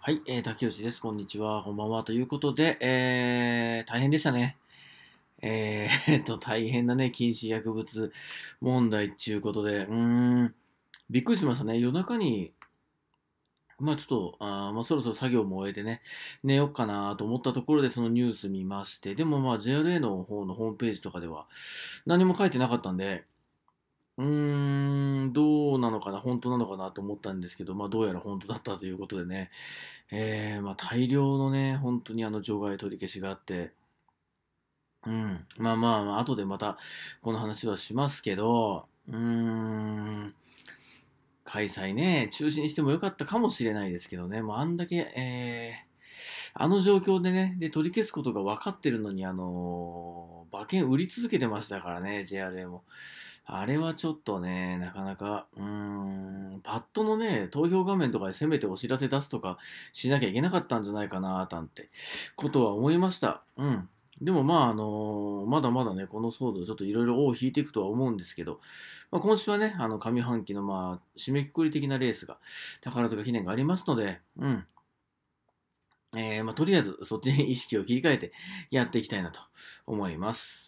はい、えー、竹内です。こんにちは。こんばんは。ということで、えー、大変でしたね。えー、と、大変なね、禁止薬物問題っていうことで、うーん、びっくりしましたね。夜中に、まあちょっと、あまあそろそろ作業も終えてね、寝よっかなと思ったところでそのニュース見まして、でもまあ JRA の方のホームページとかでは何も書いてなかったんで、うーん、どうなのかな、本当なのかなと思ったんですけど、まあ、どうやら本当だったということでね、えー、まあ、大量のね、本当にあの除外取り消しがあって、うん、まあまあ、後でまたこの話はしますけど、うーん、開催ね、中止にしてもよかったかもしれないですけどね、もうあんだけ、えー、あの状況でね、で取り消すことが分かってるのに、あのー、馬券売り続けてましたからね、JRA も。あれはちょっとね、なかなか、うーん、パッドのね、投票画面とかでせめてお知らせ出すとかしなきゃいけなかったんじゃないかな、なんてことは思いました。うん。でもまあ、あのー、まだまだね、この騒動ちょっといろいろ尾を引いていくとは思うんですけど、まあ、今週はね、あの、上半期のまあ、締めくくり的なレースが、宝塚記念がありますので、うん。えー、まあ、とりあえず、そっちに意識を切り替えてやっていきたいなと思います。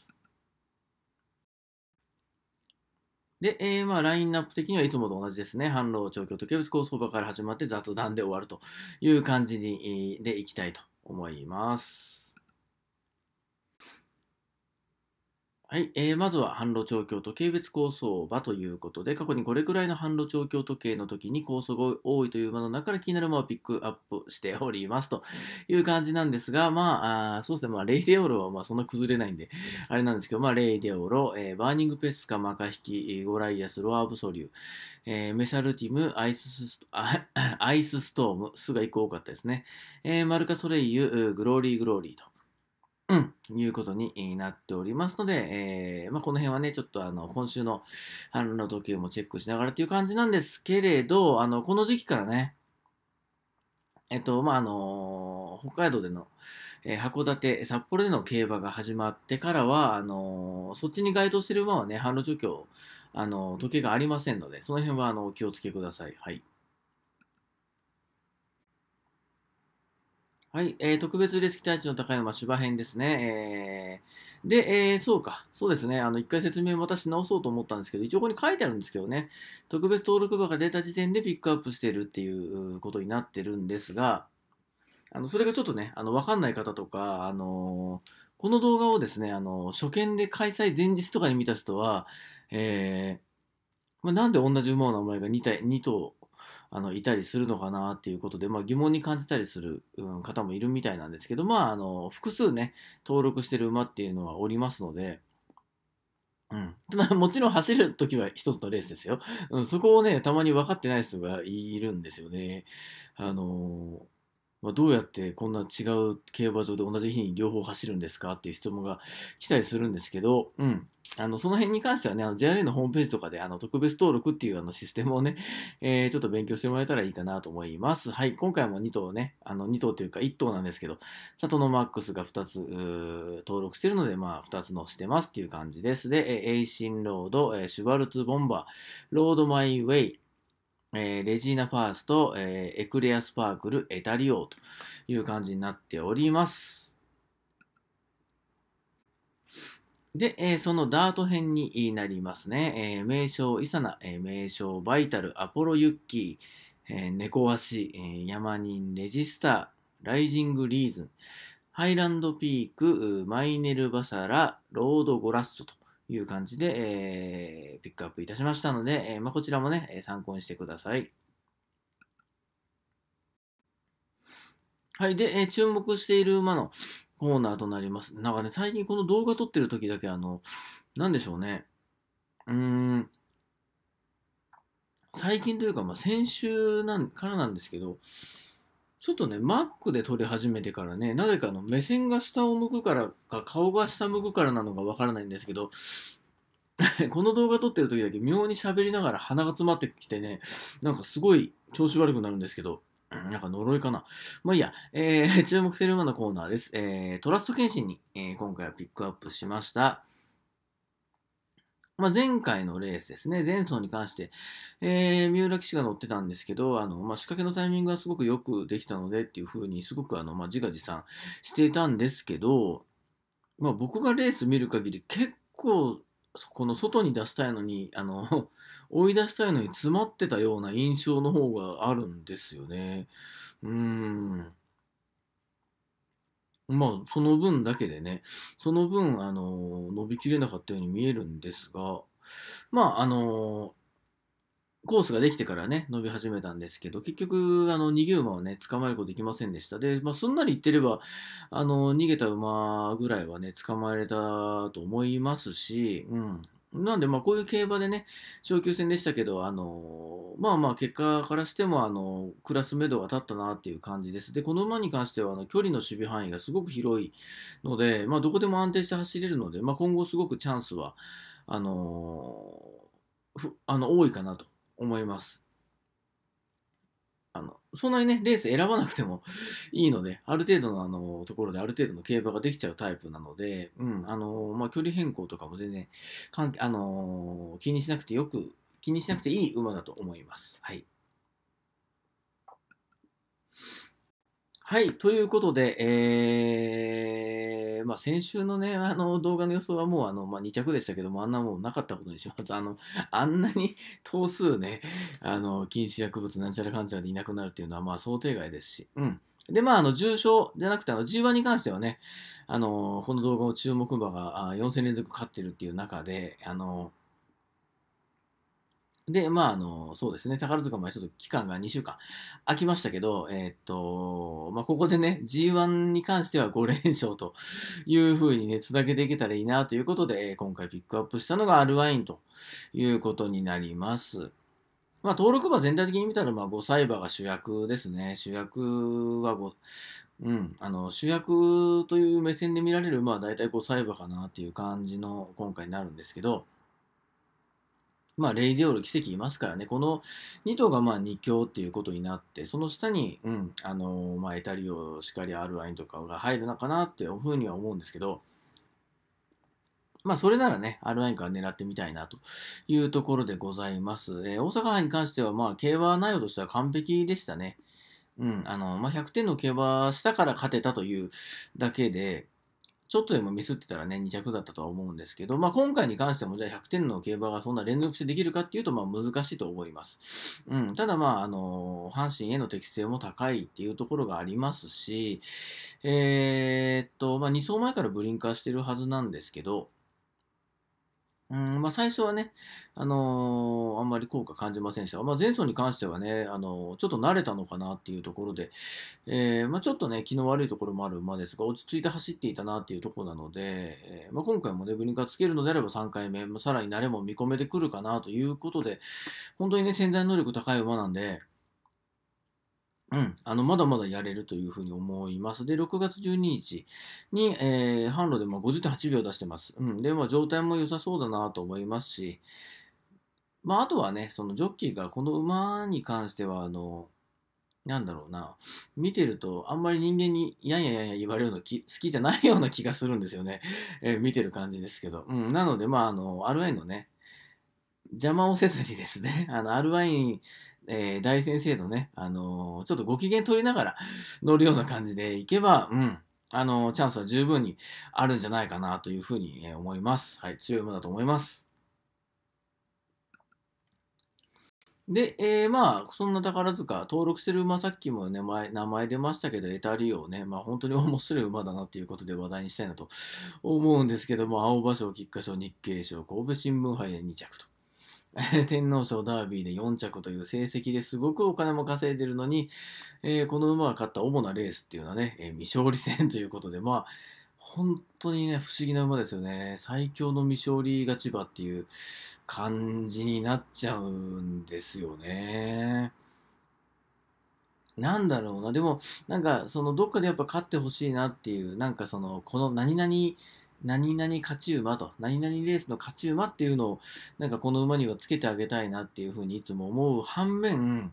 で、えー、まあ、ラインナップ的にはいつもと同じですね。反論、調教、時計物構想場から始まって雑談で終わるという感じに、でいきたいと思います。はい、えー、まずは販路調教時計別構想場ということで、過去にこれくらいの販路調教時計の時に構想が多いという馬の中から気になる馬をピックアップしておりますという感じなんですが、まあ、あそうですね、まあ、レイデオロはまあそんな崩れないんで、あれなんですけど、まあ、レイデオロ、えー、バーニングペスカ、マカヒキ、ゴライアス、ロアブソリュー、えー、メシャルティム、アイスストアイスストーム、スが1個多かったですね、えー、マルカ・ソレイユ、グローリー・グローリーと。うん、いうことになっておりますので、えー、まあ、この辺はね、ちょっとあの、今週の反論の時計もチェックしながらという感じなんですけれど、あの、この時期からね、えっと、まあ、あのー、北海道での、えー、函館、札幌での競馬が始まってからは、あのー、そっちに該当してる馬はね、販路除去、あの時計がありませんので、その辺は、あの、お気をつけください。はい。はい、えー、特別レス期待値の高山芝編ですね。えー、で、えー、そうか、そうですね、あの、一回説明を私直そうと思ったんですけど、一応ここに書いてあるんですけどね、特別登録馬が出た時点でピックアップしてるっていうことになってるんですが、あの、それがちょっとね、あの、わかんない方とか、あのー、この動画をですね、あの、初見で開催前日とかに見た人は、えー、まあ、なんで同じ馬の名前が2体、2頭あのいたりするのかなっていうことで、まあ、疑問に感じたりする、うん、方もいるみたいなんですけど、まあ、あの複数ね登録してる馬っていうのはおりますので。うん。もちろん走るときは一つのレースですよ。うん、そこをね、たまに分かってない人がいるんですよね。あのーまあ、どうやってこんな違う競馬場で同じ日に両方走るんですかっていう質問が来たりするんですけど、うん。あの、その辺に関してはね、あの、JRA のホームページとかで、あの、特別登録っていうあの、システムをね、えー、ちょっと勉強してもらえたらいいかなと思います。はい、今回も2頭ね、あの、2頭というか1頭なんですけど、サトノマックスが2つ、登録してるので、まあ、2つのしてますっていう感じです。で、えー、エイシンロード、えー、シュバルツボンバー、ロードマイウェイ、えー、レジーナファースト、えー、エクレアスパークル、エタリオという感じになっております。で、えー、そのダート編になりますね。えー、名称イサナ、えー、名称バイタル、アポロユッキー、えー、猫足、えー、ヤマニン、レジスター、ライジングリーズン、ハイランドピーク、マイネルバサラ、ロードゴラッソという感じで、えー、ピックアップいたしましたので、えーまあ、こちらもね、参考にしてください。はい。で、えー、注目している馬の、コーナーとなります。なんかね、最近この動画撮ってる時だけあの、なんでしょうね。うーん。最近というか、まあ、先週なんからなんですけど、ちょっとね、Mac で撮り始めてからね、なぜかの目線が下を向くからか、顔が下向くからなのかわからないんですけど、この動画撮ってる時だけ妙に喋りながら鼻が詰まってきてね、なんかすごい調子悪くなるんですけど、なんか呪いかな。まあいいや、えー、注目るようのコーナーです。えー、トラスト検診に、えー、今回はピックアップしました。まあ、前回のレースですね、前走に関して、えー、三浦騎士が乗ってたんですけど、あのまあ、仕掛けのタイミングがすごくよくできたのでっていうふうに、すごくあの、まあ、自画自賛していたんですけど、まあ、僕がレース見る限り、結構、この外に出したいのに、あの追い出したいのに詰まってたような印象の方があるんですよね。うん。まあ、その分だけでね、その分、あの、伸びきれなかったように見えるんですが、まあ、あの、コースができてからね、伸び始めたんですけど、結局、あの、逃げ馬はね、捕まえることできませんでした。で、まあ、すんなり言ってれば、あの、逃げた馬ぐらいはね、捕まえれたと思いますし、うん、なんで、まあ、こういう競馬でね、昇級戦でしたけど、あのー、まあまあ、結果からしても、あのー、クラスメドが立ったなっていう感じです。で、この馬に関しては、あの、距離の守備範囲がすごく広いので、まあ、どこでも安定して走れるので、まあ、今後すごくチャンスは、あのー、あの、多いかなと思います。あの、そんなにね、レース選ばなくてもいいので、ある程度のあの、ところである程度の競馬ができちゃうタイプなので、うん、あの、まあ、距離変更とかも全然、関係、あの、気にしなくてよく、気にしなくていい馬だと思います。はい。はい、ということで、えー、まあ、先週のね、あの動画の予想はもうあの、まあ、2着でしたけども、あんなもうなかったことにします。あの、あんなに 頭数ね、あの、禁止薬物なんちゃらかんちゃらでいなくなるっていうのは、まあ、想定外ですし、うん。で、まあ、あの、重症じゃなくて、あの、G1 に関してはね、あの、この動画を注目馬が4000連続勝ってるっていう中で、あの、で、まあ、あの、そうですね、宝塚もちょっと期間が2週間空きましたけど、えー、っと、まあ、ここでね、G1 に関しては5連勝という風にね、つなげていけたらいいなということで、今回ピックアップしたのがアルワインということになります。まあ、登録馬全体的に見たら、まあ、5歳馬が主役ですね。主役は5、うん、あの、主役という目線で見られる馬は大体5歳馬かなっていう感じの今回になるんですけど、まあ、レイデオール奇跡いますからね、この2頭がまあ2強っていうことになって、その下に、うん、あのー、まあ、エタリオ、しかりアルワインとかが入るのかなっていうふうには思うんですけど、まあ、それならね、アルワインから狙ってみたいなというところでございます。えー、大阪杯に関しては、まあ、競馬内容としては完璧でしたね。うん、あの、まあ、100点の競馬したから勝てたというだけで、ちょっとでもミスってたらね、2着だったとは思うんですけど、まあ、今回に関しても、じゃあ100点の競馬がそんな連続してできるかっていうと、まあ、難しいと思います。うん、ただ、まあ、あのー、阪神への適性も高いっていうところがありますし、えー、っと、まあ、2走前からブリンカーしてるはずなんですけど、うんまあ、最初はね、あのー、あんまり効果感じませんでした。まあ、前走に関してはね、あのー、ちょっと慣れたのかなっていうところで、えー、まあ、ちょっとね、気の悪いところもある馬ですが、落ち着いて走っていたなっていうところなので、えま今回もね、ブリンカーつけるのであれば3回目、まさらに慣れも見込めてくるかなということで、本当にね、潜在能力高い馬なんで、うん、あの、まだまだやれるというふうに思います。で、6月12日に、えー、販路でま50.8秒出してます。うん、で、まあ、状態も良さそうだなと思いますし、まあ、あとはね、そのジョッキーがこの馬に関しては、あの、なんだろうな、見てると、あんまり人間に、やんややんや言われるのき好きじゃないような気がするんですよね。えー、見てる感じですけど。うん、なので、まあ、あの、RI のね、邪魔をせずにですね、あの、アルワインえー、大先生のね、あのー、ちょっとご機嫌取りながら乗るような感じでいけば、うん、あのー、チャンスは十分にあるんじゃないかなというふうに、え思います。はい、強い馬だと思います。で、えー、まあ、そんな宝塚、登録してる馬、さっきもね、前名前出ましたけど、エタリオね、まあ本当に面白い馬だなっていうことで話題にしたいなと思うんですけども、青葉賞、菊花賞、日経賞、神戸新聞杯で2着と。天皇賞ダービーで4着という成績ですごくお金も稼いでるのに、えー、この馬が勝った主なレースっていうのはね、えー、未勝利戦ということで、まあ、本当にね、不思議な馬ですよね。最強の未勝利勝ち馬っていう感じになっちゃうんですよね。なんだろうな。でも、なんか、その、どっかでやっぱ勝ってほしいなっていう、なんかその、この何々何々勝ち馬と、何々レースの勝ち馬っていうのを、なんかこの馬にはつけてあげたいなっていうふうにいつも思う反面、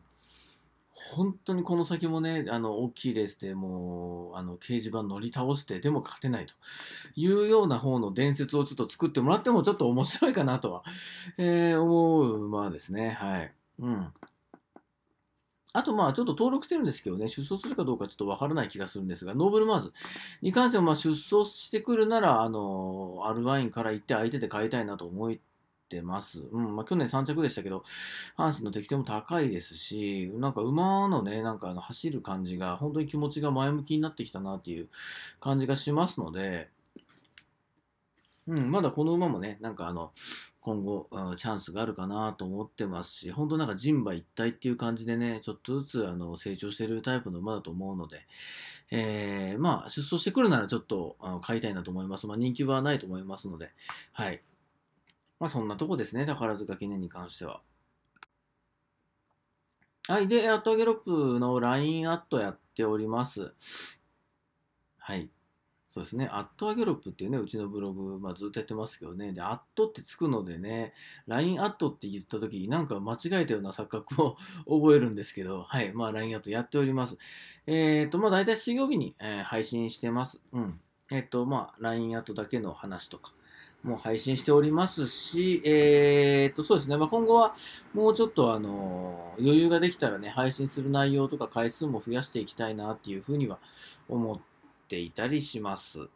本当にこの先もね、あの、大きいレースでもう、あの、掲示板乗り倒して、でも勝てないというような方の伝説をちょっと作ってもらってもちょっと面白いかなとは、えー、思う馬ですね。はい。うん。あと、まあ、ちょっと登録してるんですけどね、出走するかどうかちょっとわからない気がするんですが、ノーブルマーズに関しては、まあ、出走してくるなら、あの、アルワインから行って相手で買いたいなと思ってます。うん、まあ、去年3着でしたけど、阪神の適当も高いですし、なんか馬のね、なんかあの走る感じが、本当に気持ちが前向きになってきたなっていう感じがしますので、うん、まだこの馬もね、なんかあの、今後、チャンスがあるかなと思ってますし、本当なんか人馬一体っていう感じでね、ちょっとずつあの成長してるタイプの馬だと思うので、えー、まあ、出走してくるならちょっとあの買いたいなと思います。まあ、人気はないと思いますので、はい。まあ、そんなとこですね、宝塚記念に関しては。はい。で、アットゲロップの LINE アットやっております。はい。そうですね。アットアゲロップっていうね、うちのブログ、まあ、ずっとやってますけどね。で、アットってつくのでね、LINE アットって言った時になんか間違えたような錯覚を 覚えるんですけど、はい。まあ、LINE アットやっております。えっ、ー、と、まあ、大体水曜日に、えー、配信してます。うん。えっ、ー、と、まあ、LINE アットだけの話とか。もう配信しておりますし、えー、っと、そうですね。まあ、今後は、もうちょっと、あの、余裕ができたらね、配信する内容とか回数も増やしていきたいなっていうふうには思ってていたりします。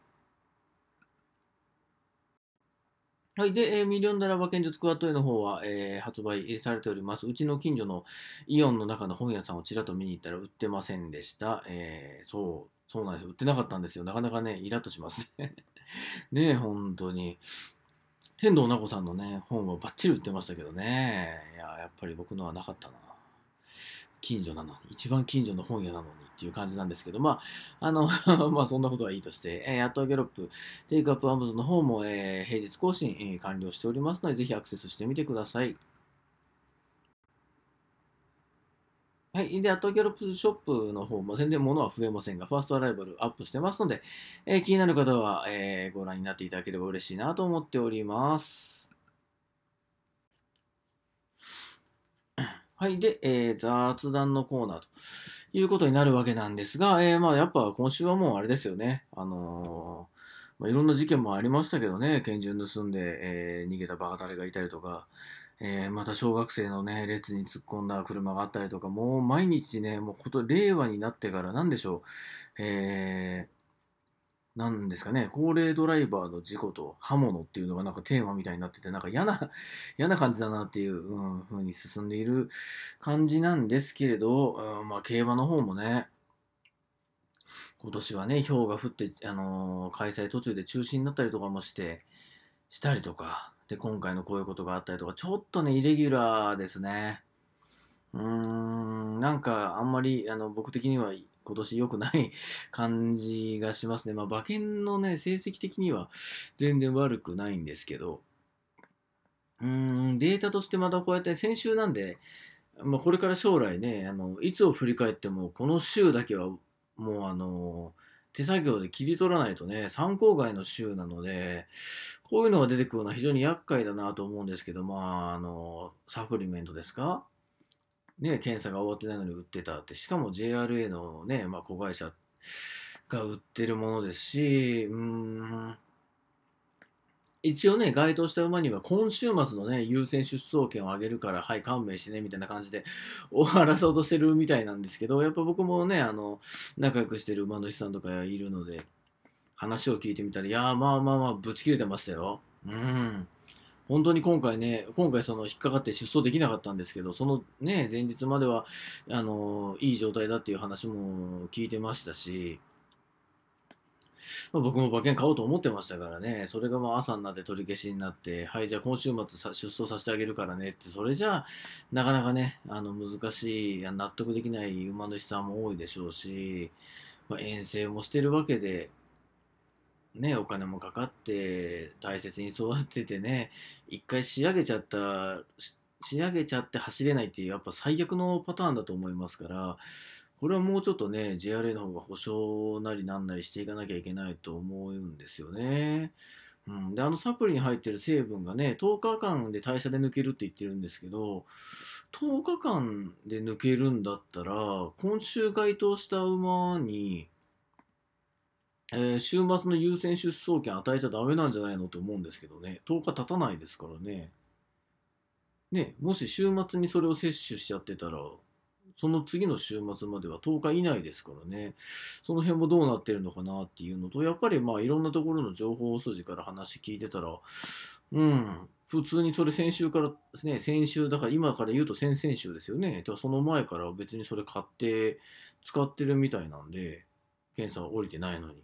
はい。で、えー、ミリオンダラバ剣術クワット絵の方は、えー、発売されております。うちの近所のイオンの中の本屋さんをちらっと見に行ったら売ってませんでした。えー、そう、そうなんですよ。売ってなかったんですよ。なかなかね、イラッとしますね。ねえ、本当に。天童奈子さんのね、本はバッチリ売ってましたけどね。いや、やっぱり僕のはなかったな。近所なのに、一番近所の本屋なのにっていう感じなんですけど、まあ、あの まあそんなことはいいとして、えー、アットギャロップ、テイクアップアマゾンの方も、えー、平日更新、えー、完了しておりますので、ぜひアクセスしてみてください。はい。で、アットギャロップショップの方も全然物は増えませんが、ファーストアライバルアップしてますので、えー、気になる方は、えー、ご覧になっていただければ嬉しいなと思っております。はい。で、えー、雑談のコーナーということになるわけなんですが、えー、まあ、やっぱ今週はもうあれですよね。あのー、まあ、いろんな事件もありましたけどね、拳銃盗んで、えー、逃げたバカタレがいたりとか、えー、また小学生のね、列に突っ込んだ車があったりとか、もう毎日ね、もうこと、令和になってから何でしょう、えー、なんですかね、高齢ドライバーの事故と刃物っていうのがなんかテーマみたいになってて、なんか嫌な、嫌な感じだなっていう、うん、風に進んでいる感じなんですけれど、うん、まあ、競馬の方もね、今年はね、氷が降って、あのー、開催途中で中止になったりとかもして、したりとか、で、今回のこういうことがあったりとか、ちょっとね、イレギュラーですね。うーん、なんかあんまり、あの、僕的には今年良くない 感じがしますね。まあ、馬券のね、成績的には全然悪くないんですけど、うーん、データとしてまたこうやって先週なんで、まあ、これから将来ね、あの、いつを振り返っても、この週だけはもうあの、手作業で切り取らないとね、参考外の週なので、こういうのが出てくるのは非常に厄介だなと思うんですけど、まあ、あの、サプリメントですかね、検査が終わってないのに売ってたって、しかも JRA のね、まあ、子会社が売ってるものですし、うん、一応ね、該当した馬には今週末のね、優先出走権を上げるから、はい、勘弁してね、みたいな感じで 終わらそうとしてるみたいなんですけど、やっぱ僕もね、あの、仲良くしてる馬主さんとかいるので、話を聞いてみたら、いやまあまあまあ、ぶち切れてましたよ。うん。本当に今回ね、今回その引っかかって出走できなかったんですけど、そのね、前日までは、あの、いい状態だっていう話も聞いてましたし、まあ、僕も馬券買おうと思ってましたからね、それがまあ朝になって取り消しになって、はい、じゃあ今週末出走させてあげるからねって、それじゃあ、なかなかね、あの難しい、納得できない馬主さんも多いでしょうし、まあ、遠征もしてるわけで、ね、お金もかかって大切に育ててね一回仕上げちゃった仕上げちゃって走れないっていうやっぱ最悪のパターンだと思いますからこれはもうちょっとね JRA の方が保証なりなんなりしていかなきゃいけないと思うんですよね。うん、であのサプリに入ってる成分がね10日間で代謝で抜けるって言ってるんですけど10日間で抜けるんだったら今週該当した馬にえー、週末の優先出走権与えちゃダメなんじゃないのと思うんですけどね、10日経たないですからね。ね、もし週末にそれを摂取しちゃってたら、その次の週末までは10日以内ですからね、その辺もどうなってるのかなっていうのと、やっぱりまあいろんなところの情報筋から話聞いてたら、うん、普通にそれ先週からですね、先週、だから今から言うと先々週ですよね。その前から別にそれ買って使ってるみたいなんで、検査は降りてないのに。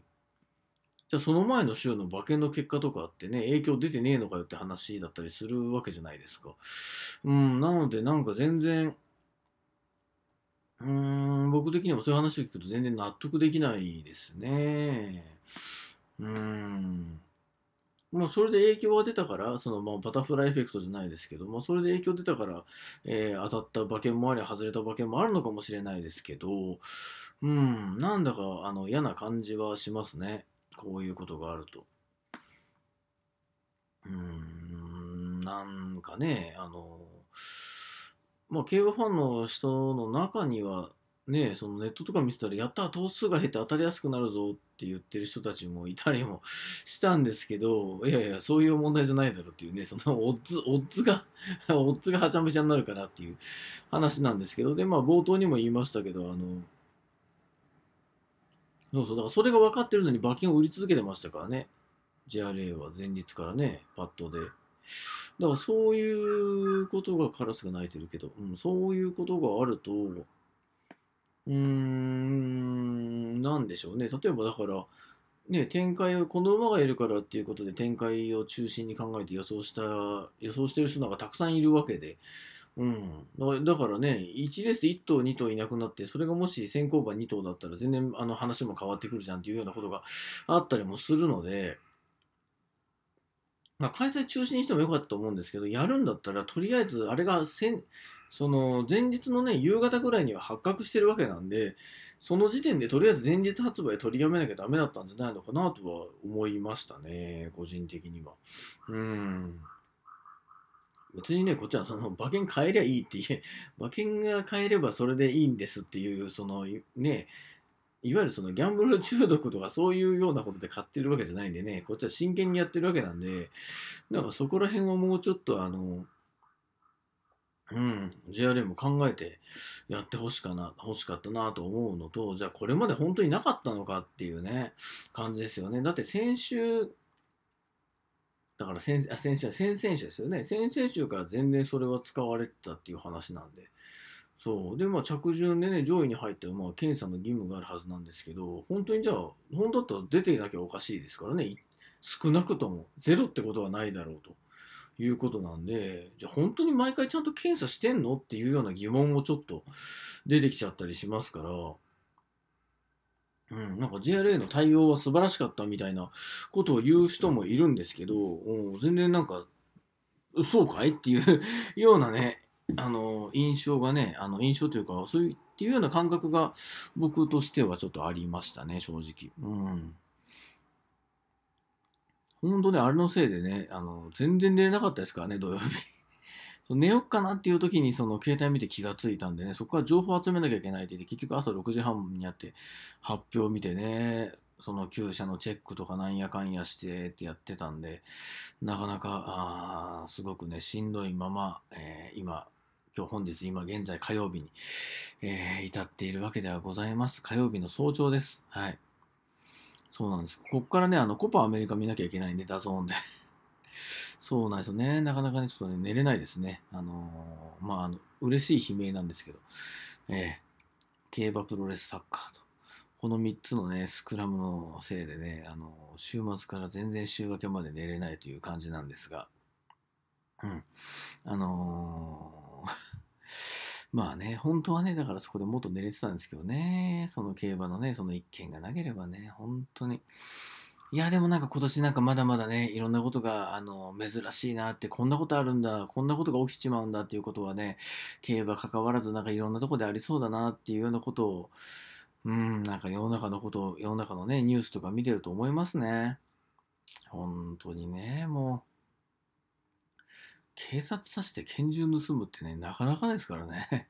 じゃあその前の週の馬券の結果とかってね、影響出てねえのかよって話だったりするわけじゃないですか。うん、なのでなんか全然、うーん、僕的にもそういう話を聞くと全然納得できないですね。うーん。まあ、それで影響が出たから、そのまあバタフライエフェクトじゃないですけど、まあ、それで影響出たから、えー、当たった馬券もあり、外れた馬券もあるのかもしれないですけど、うん、なんだかあの嫌な感じはしますね。こういうことがあると。うーん、なんかね、あの、まあ、競馬ファンの人の中には、ね、そのネットとか見てたら、やった頭数が減って当たりやすくなるぞって言ってる人たちもいたりもしたんですけど、いやいや、そういう問題じゃないだろうっていうね、そのオッズ、オッズが オッズがはちゃめちゃになるかなっていう話なんですけど、で、まあ冒頭にも言いましたけど、あの、そうそう、だからそれが分かってるのに馬券を売り続けてましたからね。JRA は前日からね、パッドで。だからそういうことがカラスが鳴いてるけど、うん、そういうことがあると、うーん、なんでしょうね。例えばだから、ね、展開を、この馬がいるからっていうことで展開を中心に考えて予想した、予想してる人なんかたくさんいるわけで、うん、だからね、1レース1頭、2頭いなくなって、それがもし先行馬2頭だったら、全然あの話も変わってくるじゃんっていうようなことがあったりもするので、まあ、開催中止にしてもよかったと思うんですけど、やるんだったら、とりあえず、あれが先、その前日のね、夕方ぐらいには発覚してるわけなんで、その時点でとりあえず前日発売取りやめなきゃだめだったんじゃないのかなとは思いましたね、個人的には。うん。別にね、こっちはその馬券買えりゃいいって言え、馬券が買えればそれでいいんですっていう、そのね、いわゆるそのギャンブル中毒とかそういうようなことで買ってるわけじゃないんでね、こっちは真剣にやってるわけなんで、なんかそこら辺をもうちょっとあの、うん、JRA も考えてやってほしかな、欲しかったなと思うのと、じゃあこれまで本当になかったのかっていうね、感じですよね。だって先週だから先あ先週、先々週ですよね。先々週から全然それは使われてたっていう話なんで。そう。で、まあ、着順でね、上位に入っても、まあ、検査の義務があるはずなんですけど、本当にじゃあ、本当だったら出ていなきゃおかしいですからね。少なくとも、ゼロってことはないだろうということなんで、じゃあ本当に毎回ちゃんと検査してんのっていうような疑問もちょっと出てきちゃったりしますから、うん、なんか JRA の対応は素晴らしかったみたいなことを言う人もいるんですけど、うん、全然なんか、そうかいっていう ようなね、あの、印象がね、あの、印象というか、そういう、っていうような感覚が僕としてはちょっとありましたね、正直。うん。本当ね、あれのせいでね、あの、全然寝れなかったですからね、土曜日寝よっかなっていう時にその携帯見て気がついたんでね、そこから情報集めなきゃいけないって言って、結局朝6時半にやって発表見てね、その旧車のチェックとかなんやかんやしてってやってたんで、なかなか、あすごくね、しんどいまま、えー、今、今日本日、今現在火曜日に、えー、至っているわけではございます。火曜日の早朝です。はい。そうなんです。ここからね、あの、コパアメリカ見なきゃいけないんで、ダゾーンでそうなんですよね。なかなかね、ちょっとね、寝れないですね。あのー、まあ、あの、嬉しい悲鳴なんですけど、えー、競馬プロレスサッカーと。この3つのね、スクラムのせいでね、あのー、週末から全然週明けまで寝れないという感じなんですが、うん。あのー まあね、本当はね、だからそこでもっと寝れてたんですけどね、その競馬のね、その一件がなければね、本当に、いや、でもなんか今年なんかまだまだね、いろんなことが、あの、珍しいなって、こんなことあるんだ、こんなことが起きちまうんだっていうことはね、競馬関わらずなんかいろんなとこでありそうだなっていうようなことを、うん、なんか世の中のこと世の中のね、ニュースとか見てると思いますね。本当にね、もう。警察刺して拳銃盗むってね、なかなかですからね。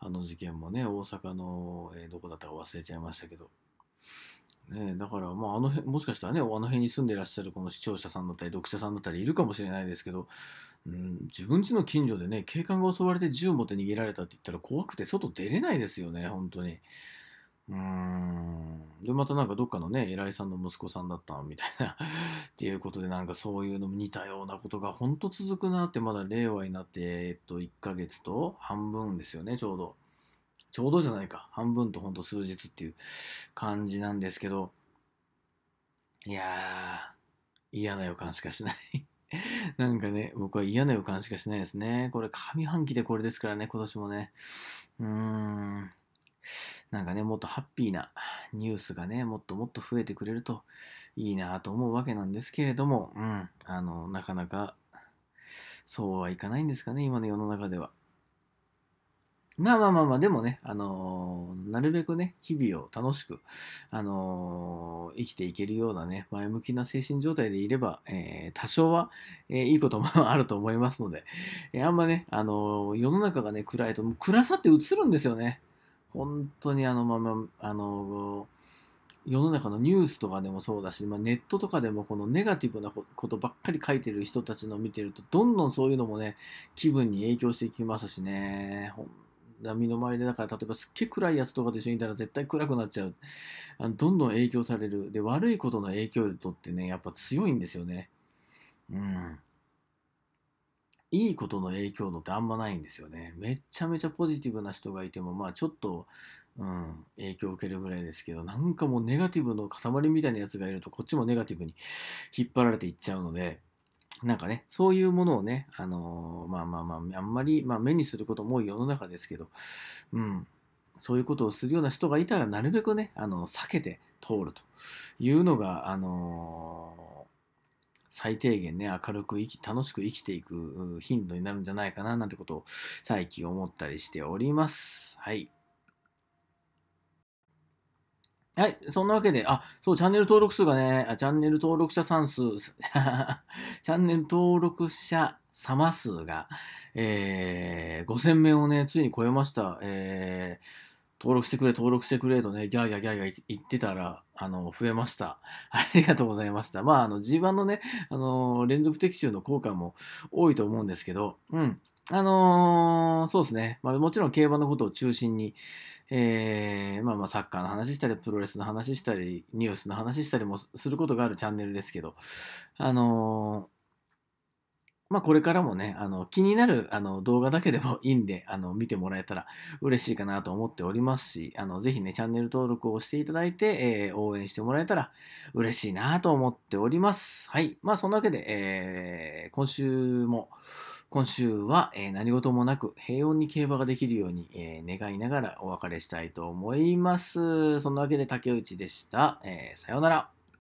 あの事件もね、大阪の、えー、どこだったか忘れちゃいましたけど。ね、だからまああの辺もしかしたらねあの辺に住んでいらっしゃるこの視聴者さんだったり読者さんだったりいるかもしれないですけど、うん、自分家の近所でね警官が襲われて銃持って逃げられたって言ったら怖くて外出れないですよね本当にうんでまたなんかどっかのね偉いさんの息子さんだったみたいなっていうことでなんかそういうの似たようなことが本当続くなってまだ令和になってえっと1ヶ月と半分ですよねちょうど。ちょうどじゃないか。半分とほんと数日っていう感じなんですけど、いやー、嫌な予感しかしない なんかね、僕は嫌な予感しかしないですね。これ上半期でこれですからね、今年もね。うーん。なんかね、もっとハッピーなニュースがね、もっともっと増えてくれるといいなと思うわけなんですけれども、うん、あの、なかなかそうはいかないんですかね、今の世の中では。まあまあまあまあ、でもね、あのー、なるべくね、日々を楽しく、あのー、生きていけるようなね、前向きな精神状態でいれば、えー、多少は、えいいこともあると思いますので、えあんまね、あの世の中がね、暗いと、もう暗さって映るんですよね。本当にあのまま、あの世の中のニュースとかでもそうだし、まあ、ネットとかでもこのネガティブなことばっかり書いてる人たちの見てると、どんどんそういうのもね、気分に影響していきますしね、本身の回りで、だから例えばすっげえ暗いやつとかと一緒にいたら絶対暗くなっちゃう。あのどんどん影響される。で、悪いことの影響力ってね、やっぱ強いんですよね。うん。いいことの影響のってあんまないんですよね。めっちゃめちゃポジティブな人がいても、まあちょっと、うん、影響を受けるぐらいですけど、なんかもうネガティブの塊みたいなやつがいると、こっちもネガティブに引っ張られていっちゃうので、なんかね、そういうものをね、あのー、まあまあまあ、あんまり、まあ、目にすることも多い世の中ですけど、うん、そういうことをするような人がいたら、なるべくね、あの、避けて通るというのが、あのー、最低限ね、明るく生き、楽しく生きていく頻度になるんじゃないかな、なんてことを最近思ったりしております。はい。はい。そんなわけで、あ、そう、チャンネル登録数がね、あチャンネル登録者さん数、チャンネル登録者様数が、えー、5000名をね、ついに超えました。えー、登録してくれ、登録してくれとね、ギャーギャーギャーギャー言ってたら、あの、増えました。ありがとうございました。まあ、あの、G1 のね、あの連続的中の効果も多いと思うんですけど、うん、あのー、そうですね。まあもちろん競馬のことを中心に、えー、まあまあサッカーの話したり、プロレスの話したり、ニュースの話したりもすることがあるチャンネルですけど、あのまあ、これからもね、あの、気になる、あの、動画だけでもいいんで、あの、見てもらえたら嬉しいかなと思っておりますし、あの、ぜひね、チャンネル登録をしていただいて、えー、応援してもらえたら嬉しいなと思っております。はい。まあ、そんなわけで、えー、今週も、今週は、えー、何事もなく平穏に競馬ができるように、えー、願いながらお別れしたいと思います。そんなわけで竹内でした。えー、さようなら。